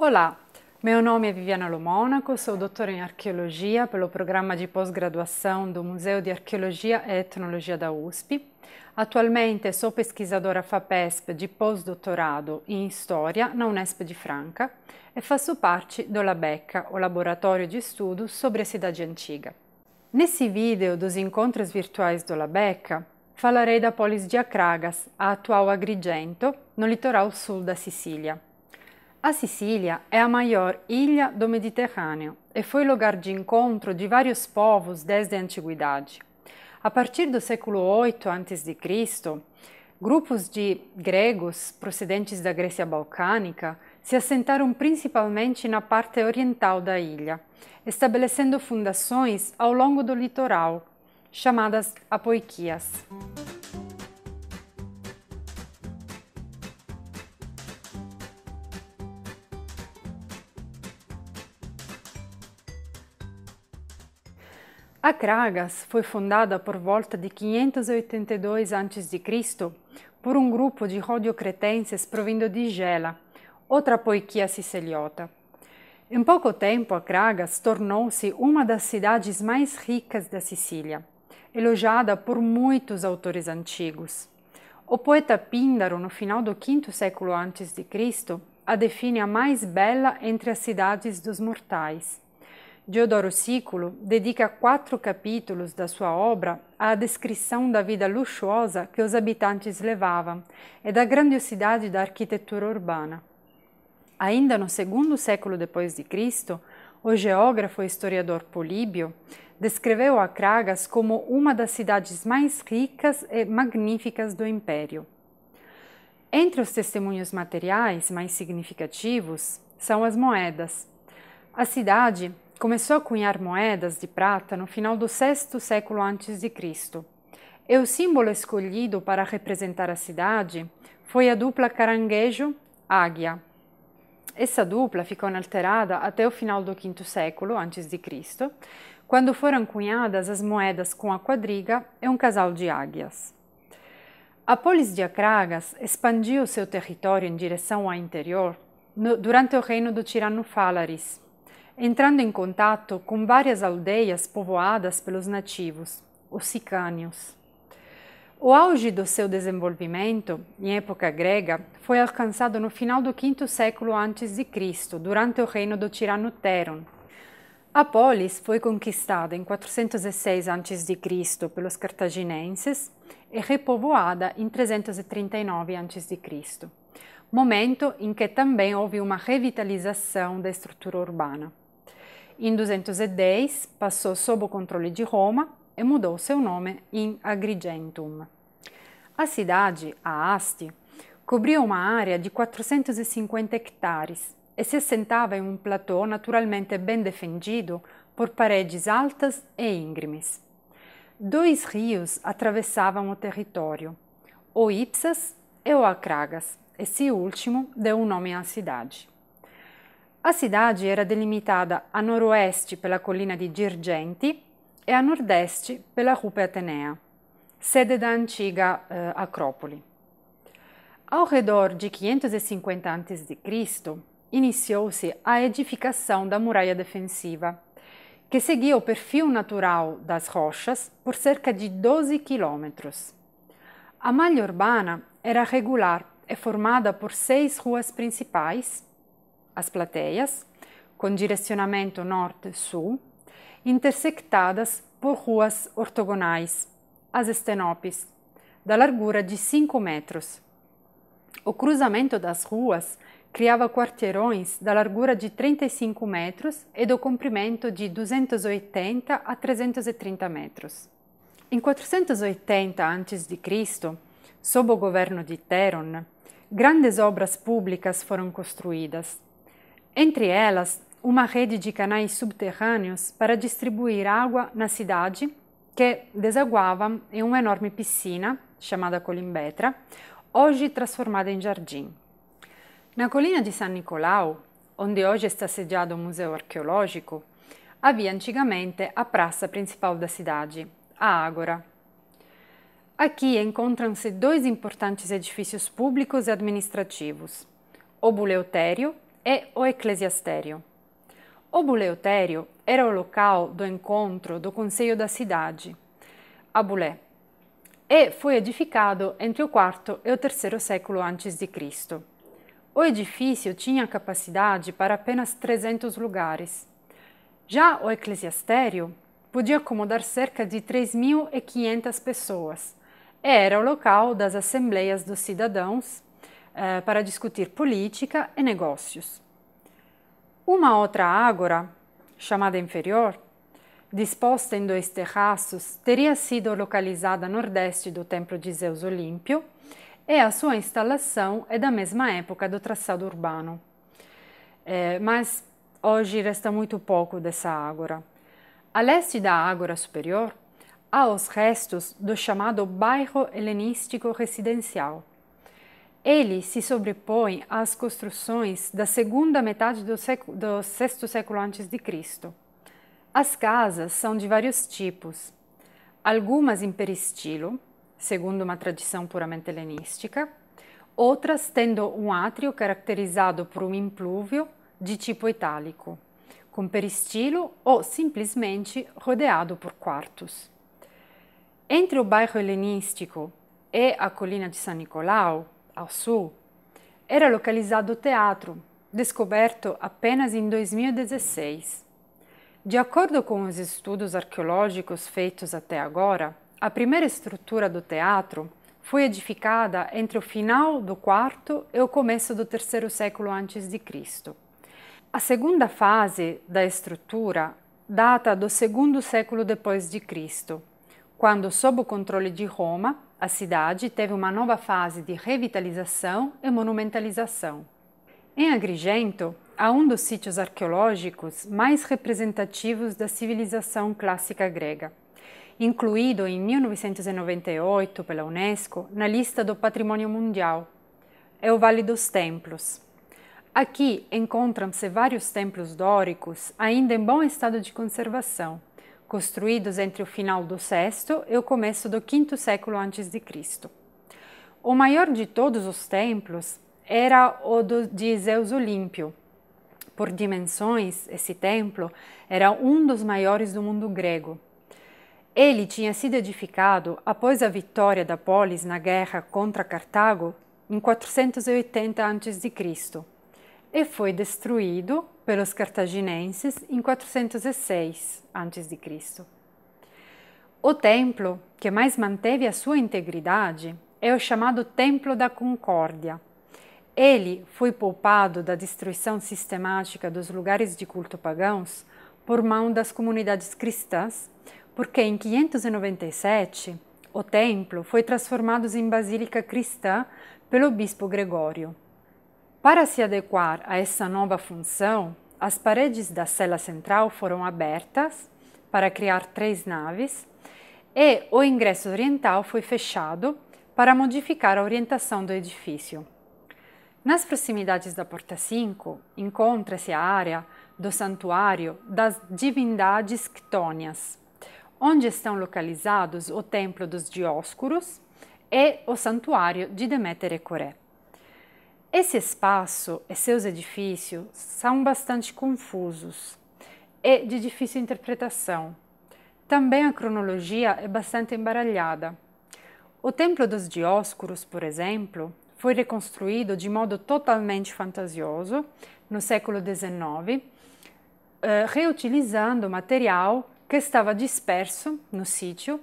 Olá, meu nome é Viviana Lomonaco, sou doutora em Arqueologia pelo programa de pós-graduação do Museu de Arqueologia e Etnologia da USP. Atualmente sou pesquisadora FAPESP de pós-doutorado em História na Unesp de Franca e faço parte do LABECA, o Laboratório de Estudos sobre a Cidade Antiga. Nesse vídeo dos encontros virtuais do LABECA, falarei da Polis de Acragas, a atual Agrigento, no litoral sul da Sicília. A Sicília é a maior ilha do Mediterrâneo e foi lugar de encontro de vários povos desde a antiguidade. A partir do século VIII a.C., grupos de gregos procedentes da Grécia balcânica se assentaram principalmente na parte oriental da ilha, estabelecendo fundações ao longo do litoral, chamadas apoiquias. A Kragas foi fundada por volta de 582 a.C. por um grupo de rodiocretenses provindo de Gela, outra poiquia siceliota. Em pouco tempo, a Kragas tornou-se uma das cidades mais ricas da Sicília, elogiada por muitos autores antigos. O poeta Píndaro, no final do V século a.C., a define a mais bela entre as cidades dos mortais. Diodoro Sículo dedica quatro capítulos da sua obra à descrição da vida luxuosa que os habitantes levavam e da grandiosidade da arquitetura urbana. Ainda no segundo século depois de Cristo, o geógrafo e historiador Políbio descreveu a Cragas como uma das cidades mais ricas e magníficas do império. Entre os testemunhos materiais mais significativos são as moedas. A cidade começou a cunhar moedas de prata no final do sexto século antes de Cristo. E o símbolo escolhido para representar a cidade foi a dupla caranguejo-águia. Essa dupla ficou inalterada até o final do V século antes de Cristo, quando foram cunhadas as moedas com a quadriga e um casal de águias. A polis de Acragas expandiu seu território em direção ao interior no, durante o reino do tirano Falaris, entrando em contato com várias aldeias povoadas pelos nativos, os sicânios. O auge do seu desenvolvimento, em época grega, foi alcançado no final do V século a.C., durante o reino do tirano Teron. A polis foi conquistada em 406 a.C. pelos cartaginenses e repovoada em 339 a.C., momento em que também houve uma revitalização da estrutura urbana. Em 210 passou sob o controle de Roma e mudou seu nome em Agrigentum. A cidade, a Asti, cobria uma área de 450 hectares e se assentava em um platô naturalmente bem defendido por paredes altas e íngremes. Dois rios atravessavam o território, o Ipsas e o Acragas, esse último deu o nome à cidade. A cidade era delimitada a noroeste pela colina di Girgenti e a nordeste pela Rupe Atenea, sede da antiga eh, Acrópole. Ao redor de 550 a.C., iniciou-se a edificação da muralha defensiva, que seguia o perfil natural das rochas por cerca de 12 quilômetros. A malha urbana era regular e formada por seis ruas principais as plateias, com direcionamento norte-sul, intersectadas por ruas ortogonais, as estenopes, da largura de 5 metros. O cruzamento das ruas criava quarteirões da largura de 35 metros e do comprimento de 280 a 330 metros. Em 480 a.C., sob o governo de Teron, grandes obras públicas foram construídas, entre elas, uma rede de canais subterrâneos para distribuir água na cidade, que desaguava em uma enorme piscina chamada Colimbetra, hoje transformada em jardim. Na colina de San Nicolau, onde hoje está sediado o Museu Arqueológico, havia antigamente a praça principal da cidade, a Ágora. Aqui encontram-se dois importantes edifícios públicos e administrativos: o Buleutério, é o Eclesiastério. O Buleutério era o local do encontro do conselho da cidade, a Bulé, e foi edificado entre o IV e o III século antes de Cristo. O edifício tinha capacidade para apenas 300 lugares. Já o Eclesiastério podia acomodar cerca de 3.500 pessoas e era o local das assembleias dos cidadãos eh, para discutir política e negócios. Uma outra ágora, chamada Inferior, disposta em dois terraços, teria sido localizada a nordeste do Templo de Zeus Olímpio e a sua instalação é da mesma época do traçado urbano. Eh, mas hoje resta muito pouco dessa ágora. A leste da ágora superior, há os restos do chamado bairro helenístico residencial, ele se sobrepõe às construções da segunda metade do, século, do sexto século antes de Cristo. As casas são de vários tipos, algumas em peristilo, segundo uma tradição puramente helenística, outras tendo um átrio caracterizado por um implúvio de tipo itálico, com peristilo ou simplesmente rodeado por quartos. Entre o bairro helenístico e a colina de San Nicolau, ao sul, era localizado o teatro, descoberto apenas em 2016. De acordo com os estudos arqueológicos feitos até agora, a primeira estrutura do teatro foi edificada entre o final do quarto e o começo do terceiro século antes de Cristo. A segunda fase da estrutura data do segundo século depois de Cristo, quando sob o controle de Roma a cidade teve uma nova fase de revitalização e monumentalização. Em Agrigento, há um dos sítios arqueológicos mais representativos da civilização clássica grega, incluído em 1998 pela Unesco na lista do Patrimônio Mundial. É o Vale dos Templos. Aqui encontram-se vários templos dóricos ainda em bom estado de conservação construídos entre o final do sexto e o começo do V século antes de Cristo. O maior de todos os templos era o do, de Zeus Olímpio. Por dimensões, esse templo era um dos maiores do mundo grego. Ele tinha sido edificado após a vitória da polis na guerra contra Cartago em 480 a.C. e foi destruído pelos cartaginenses em 406 a.C. O templo que mais manteve a sua integridade é o chamado Templo da Concórdia. Ele foi poupado da destruição sistemática dos lugares de culto pagãos por mão das comunidades cristãs, porque em 597 o templo foi transformado em basílica cristã pelo bispo Gregório. Para se adequar a essa nova função, as paredes da cela central foram abertas para criar três naves e o ingresso oriental foi fechado para modificar a orientação do edifício. Nas proximidades da Porta 5 encontra-se a área do Santuário das Divindades Ctônias, onde estão localizados o Templo dos Dioscuros e o Santuário de Deméter e Coré. Esse espaço e seus edifícios são bastante confusos e de difícil interpretação. Também a cronologia é bastante embaralhada. O Templo dos Dioscuros, por exemplo, foi reconstruído de modo totalmente fantasioso no século XIX, eh, reutilizando material que estava disperso no sítio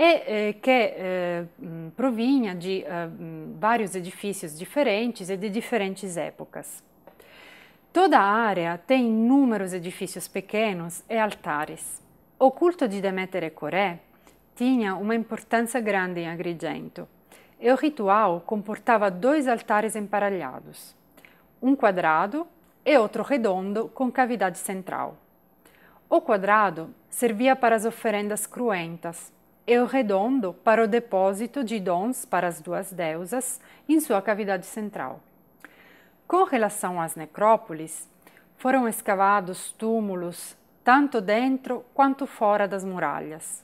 e che eh, eh, hum, provinha de eh, hum, vários edifícios diferentes e de diferentes épocas. Toda a área tem inúmeros edifícios pequenos e altares. O culto de Deméter e Coré tinha uma importância grande em Agrigento e o ritual comportava dois altares emparalhados: um quadrado e outro redondo com cavidade central. O quadrado servia para as oferendas cruentas, eu o redondo para o depósito de dons para as duas deusas em sua cavidade central. Com relação às necrópolis, foram escavados túmulos tanto dentro quanto fora das muralhas.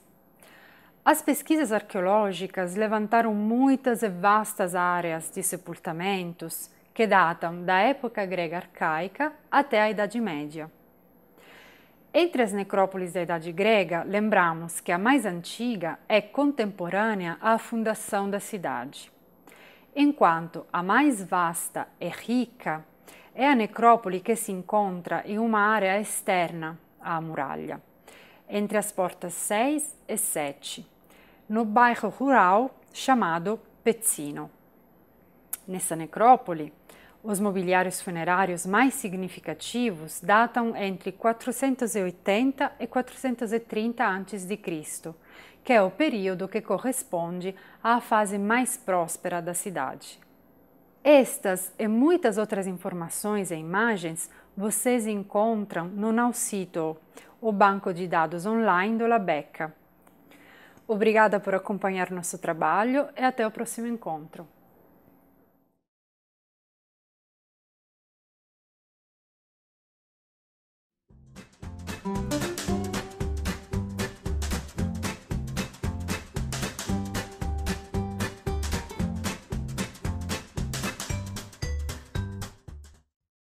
As pesquisas arqueológicas levantaram muitas e vastas áreas de sepultamentos que datam da época grega arcaica até a Idade Média. Entre as necrópolis da Idade Grega, lembramos que a mais antiga é contemporânea à fundação da cidade, enquanto a mais vasta e é rica é a necrópole que se encontra em uma área externa à muralha, entre as portas 6 e 7, no bairro rural chamado Pezzino. Nessa necrópole, os mobiliários funerários mais significativos datam entre 480 e 430 a.C., que é o período que corresponde à fase mais próspera da cidade. Estas e muitas outras informações e imagens vocês encontram no Nausito, o banco de dados online do Labeca. Obrigada por acompanhar nosso trabalho e até o próximo encontro.